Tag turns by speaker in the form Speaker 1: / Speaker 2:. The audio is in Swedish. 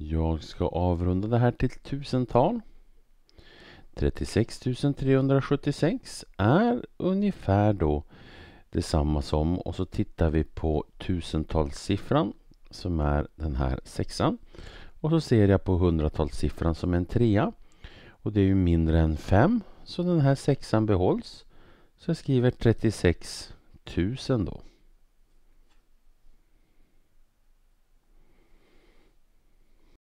Speaker 1: Jag ska avrunda det här till tusental. 36 376 är ungefär då detsamma som och så tittar vi på tusentalssiffran som är den här sexan. Och så ser jag på hundratalssiffran som en trea. Och det är ju mindre än fem så den här sexan behålls. Så jag skriver 36 000 då.